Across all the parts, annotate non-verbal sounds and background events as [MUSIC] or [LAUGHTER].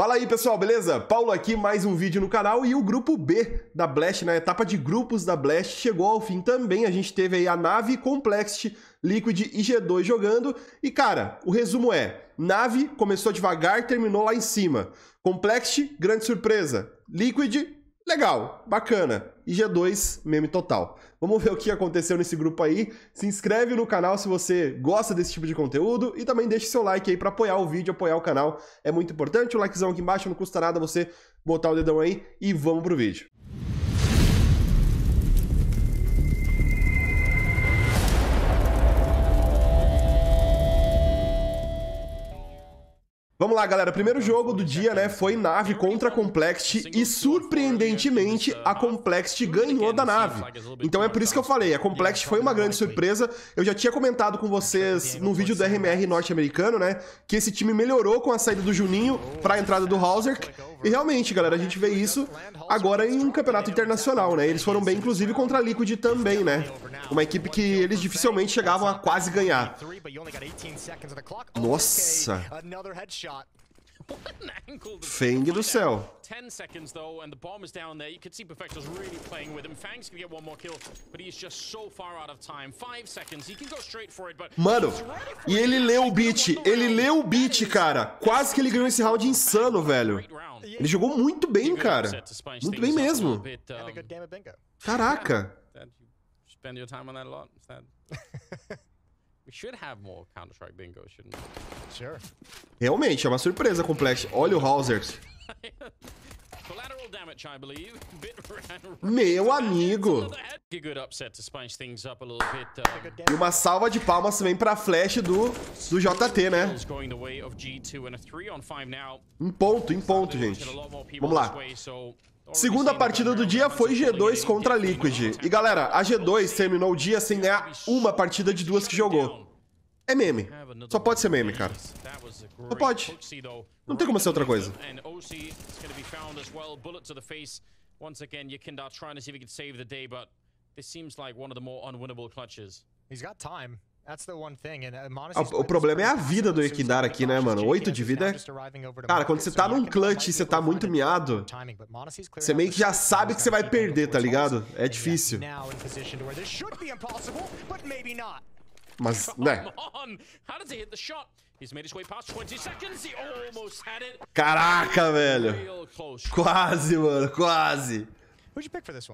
Fala aí pessoal, beleza? Paulo aqui, mais um vídeo no canal e o grupo B da Blast, na etapa de grupos da Blast, chegou ao fim também. A gente teve aí a nave Complexity, Liquid e G2 jogando. E cara, o resumo é: nave começou devagar, terminou lá em cima. Complexity, grande surpresa. Liquid Legal, bacana. E G2, meme total. Vamos ver o que aconteceu nesse grupo aí. Se inscreve no canal se você gosta desse tipo de conteúdo e também deixe seu like aí para apoiar o vídeo, apoiar o canal. É muito importante. O likezão aqui embaixo não custa nada você botar o dedão aí e vamos pro vídeo. Vamos lá, galera. Primeiro jogo do dia, né, foi Nave contra a Complexity e, surpreendentemente, a Complexity ganhou da Nave. Então é por isso que eu falei, a Complexity foi uma grande surpresa. Eu já tinha comentado com vocês no vídeo do RMR norte-americano, né, que esse time melhorou com a saída do Juninho para a entrada do Hauser e realmente, galera, a gente vê isso agora em um campeonato internacional, né? Eles foram bem, inclusive, contra a Liquid também, né? Uma equipe que eles dificilmente chegavam a quase ganhar. Nossa! Feng do céu seconds, though, and the bomb is down there. You could see Perfecto's really playing with him. Fangs get one more kill, but he's just so far out of time. Five seconds. He can go straight for it, but... Mano, e ele leu o beat. Ele leu o beat, cara. Quase que ele ganhou esse round insano, velho. Ele jogou muito bem, cara. Muito bem mesmo. Caraca. Spend your time on that a lot. [LAUGHS] We should have more Counter-Strike bingo, shouldn't we? Sure. Realmente, é uma surpresa complexa. Olha o Hauser. [LAUGHS] [LAUGHS] Meu amigo! Uh, e uma salva de palmas também pra flash do, do JT, né? Em ponto, em ponto, gente. Vamos lá. Segunda partida do dia foi G2 contra Liquid. E galera, a G2 terminou o dia sem ganhar uma partida de duas que jogou. É meme. É, Só pode ser meme, cara. Só pode. Não tem como ser outra coisa. Once again, Yakindar trying to see if he can save the day, but this seems like one of the more unwinnable clutches. He's got time. Uh, ah, o problema é a vida do Ekidar aqui, né, mano? 8 de vida é... Cara, quando você tá num clutch e você tá muito miado, você meio que já sabe que você vai perder, tá ligado? É difícil. Mas, né? Caraca, velho. Quase, mano, quase.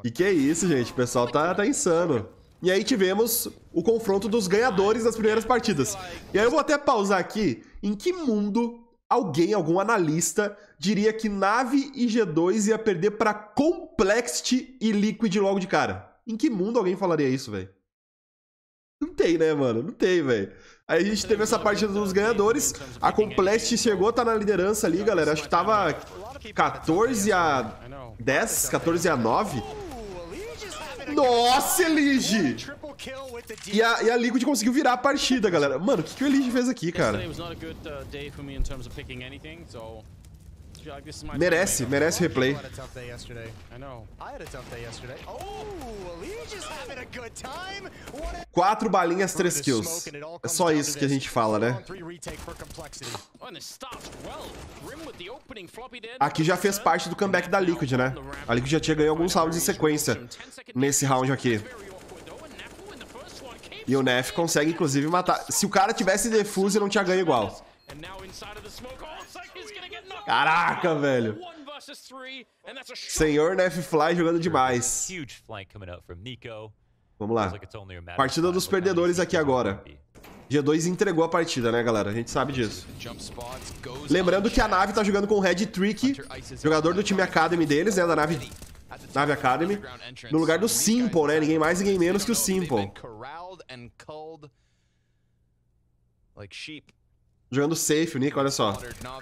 E que é isso, gente. O pessoal tá, tá insano. E aí tivemos o confronto dos ganhadores das primeiras partidas. E aí eu vou até pausar aqui. Em que mundo alguém, algum analista, diria que Nave e G2 ia perder para Complexity e Liquid logo de cara? Em que mundo alguém falaria isso, velho? Não tem, né, mano? Não tem, velho. Aí a gente teve essa partida dos ganhadores. A Complexity chegou, tá na liderança ali, galera. Acho que tava 14 a 10, 14 a 9. Nossa, Elige! E a, e a Liquid conseguiu virar a partida, galera. Mano, o que, que o Elige fez aqui, cara? Merece, merece replay. Oh, Quatro balinhas, três kills. É só isso que a gente fala, né? Oh, aqui já fez parte do comeback da Liquid, né? A Liquid já tinha ganho alguns rounds em sequência nesse round aqui. E o neff consegue, inclusive, matar. Se o cara tivesse defuse, não tinha ganho igual. Caraca, velho. Senhor Fly jogando demais. Vamos lá. Partida dos perdedores aqui agora. G2 entregou a partida, né, galera? A gente sabe disso. Lembrando que a nave tá jogando com o Red Trick, jogador do time Academy deles, né? Da nave, nave Academy. No lugar do Simple, né? Ninguém mais, ninguém menos que o Simple. Like sheep Jogando safe, o Nick, olha só.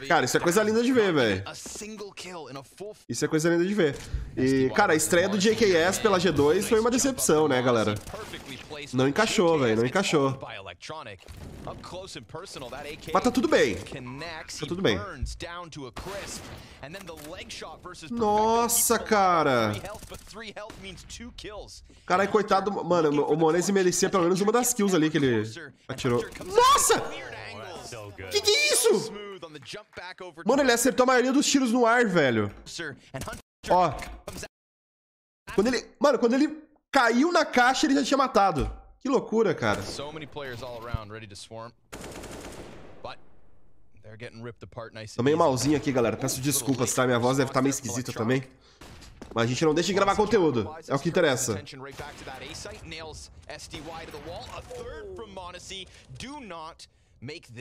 Cara, isso é coisa linda de ver, velho. Isso é coisa linda de ver. E, cara, a estreia do JKS pela G2 foi uma decepção, né, galera? Não encaixou, velho, não encaixou. Mas tá tudo bem. Tá tudo bem. Nossa, cara. Caralho, coitado. Mano, o Monese merecia pelo menos uma das kills ali que ele atirou. Nossa! Que que é isso? Mano, ele acertou a maioria dos tiros no ar, velho. Ó. Quando ele... Mano, quando ele caiu na caixa, ele já tinha matado. Que loucura, cara. Tomei malzinho aqui, galera. Peço desculpas, tá? Minha voz deve estar tá meio esquisita também. Mas a gente não deixa de gravar conteúdo. É o que interessa.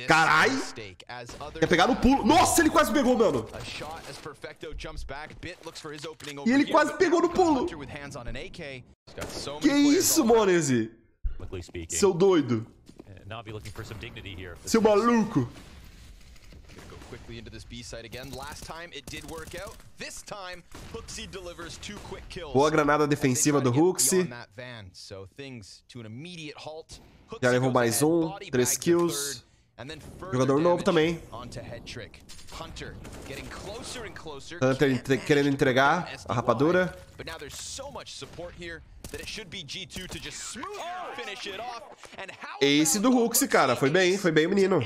Carai! Quer pegar no pulo. Nossa, ele quase pegou, mano. E ele quase pegou no pulo. Que isso, Monese? Seu doido. Eh, Seu maluco. Boa granada defensiva do Hooksy. Já levou mais um, 3 kills. Jogador novo também. Hunter tá querendo entregar a rapadura. esse do Hooks, cara. Foi bem, foi bem, menino.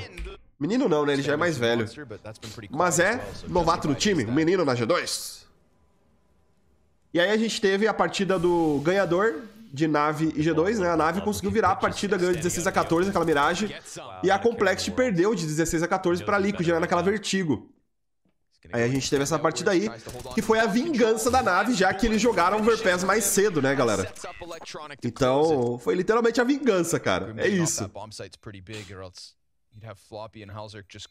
Menino não, né? Ele já é mais velho. Mas é novato no time, um menino na G2. E aí a gente teve a partida do ganhador de nave e G2, né? A nave conseguiu virar a partida, ganhou de 16 a 14 aquela miragem. E a Complexity perdeu de 16 a 14 para Liquid, gerando aquela vertigo. Aí a gente teve essa partida aí, que foi a vingança da nave, já que eles jogaram Overpass mais cedo, né, galera? Então, foi literalmente a vingança, cara. É isso. Floppy just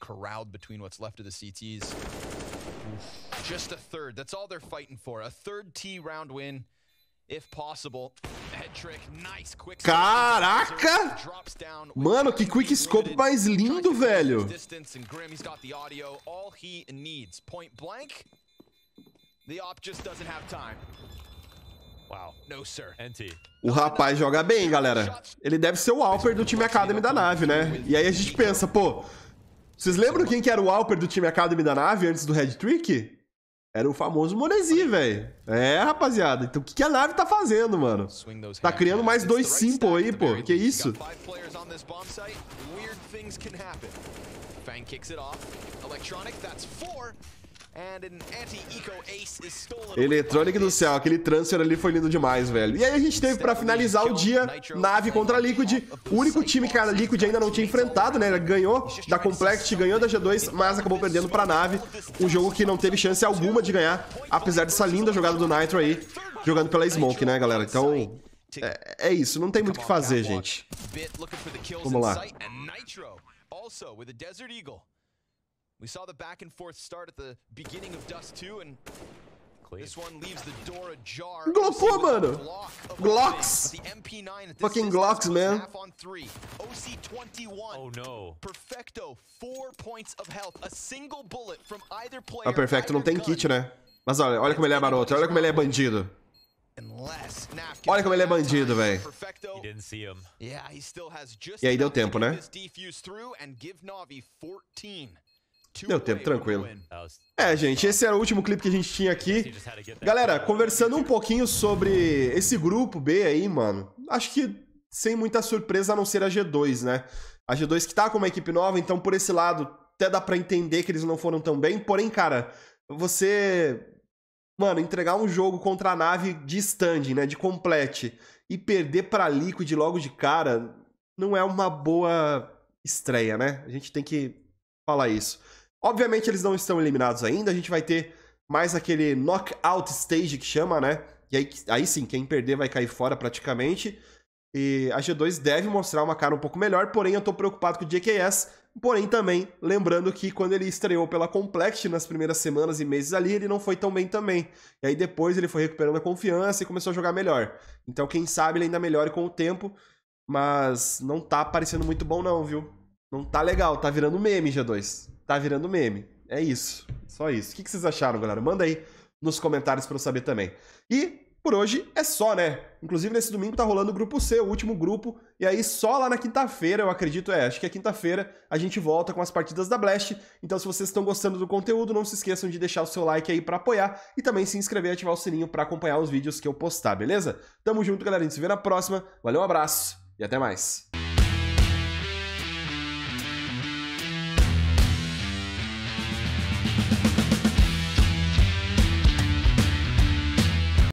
CTs. Just a third. That's all they're fighting for. A third T round win. Caraca! Mano, que quick scope mais lindo, velho. O rapaz joga bem, galera. Ele deve ser o Alper do time Academy da nave, né? E aí a gente pensa, pô, vocês lembram quem que era o Alper do time Academy da nave antes do Red Trick? Era o famoso Monesi, velho. É, rapaziada. Então o que, a Nave tá fazendo, mano? Tá criando mais dois simple aí, pô. Que isso? Fang kicks it off. Electronic, that's four. Eletrônico do céu, aquele transfer ali foi lindo demais, velho. E aí a gente teve pra finalizar o dia, Nave contra Liquid, o único time que a Liquid ainda não tinha enfrentado, né? Ganhou da Complexity, ganhou da G2, mas acabou perdendo pra Nave. Um jogo que não teve chance alguma de ganhar, apesar dessa linda jogada do Nitro aí, jogando pela Smoke, né, galera? Então, é, é isso, não tem muito o que fazer, gente. Vamos lá. We saw the back and forth start at the beginning of Dust 2 and this one leaves the door ajar. Glockou, mano. Glocks. Fucking Glocks, man. Half OC 21. Oh no. Perfecto, 4 points of health. A single bullet from either player. Ah, perfecto não tem kit, né? Mas olha, olha como ele é maroto, é olha como ele é bandido. Olha como ele é bandido, velho. E aí deu tempo, né? Deu tempo, tranquilo. É, gente, esse era o último clipe que a gente tinha aqui. Galera, conversando um pouquinho sobre esse grupo B aí, mano. Acho que sem muita surpresa a não ser a G2, né? A G2 que tá com uma equipe nova, então por esse lado até dá para entender que eles não foram tão bem. Porém, cara, você. Mano, entregar um jogo contra a nave de standing, né? De complete. E perder pra Liquid logo de cara não é uma boa estreia, né? A gente tem que falar isso. Obviamente eles não estão eliminados ainda, a gente vai ter mais aquele knockout stage que chama, né? E aí, aí sim, quem perder vai cair fora praticamente. E a G2 deve mostrar uma cara um pouco melhor, porém eu tô preocupado com o JKS. Porém, também, lembrando que quando ele estreou pela Complex nas primeiras semanas e meses ali, ele não foi tão bem também. E aí depois ele foi recuperando a confiança e começou a jogar melhor. Então, quem sabe ele ainda melhore com o tempo, mas não tá parecendo muito bom não, viu? Não tá legal, tá virando meme, G2 tá virando meme. É isso. Só isso. O que, vocês acharam, galera? Manda aí nos comentários para eu saber também. E por hoje é só, né? Inclusive, nesse domingo tá rolando o grupo C, o último grupo. E aí, só lá na quinta-feira, eu acredito, é, acho que é quinta-feira, a gente volta com as partidas da Blast. Então, se vocês estão gostando do conteúdo, não se esqueçam de deixar o seu like aí para apoiar e também se inscrever e ativar o sininho para acompanhar os vídeos que eu postar, beleza? Tamo junto, galera. A gente se vê na próxima. Valeu, um abraço e até mais.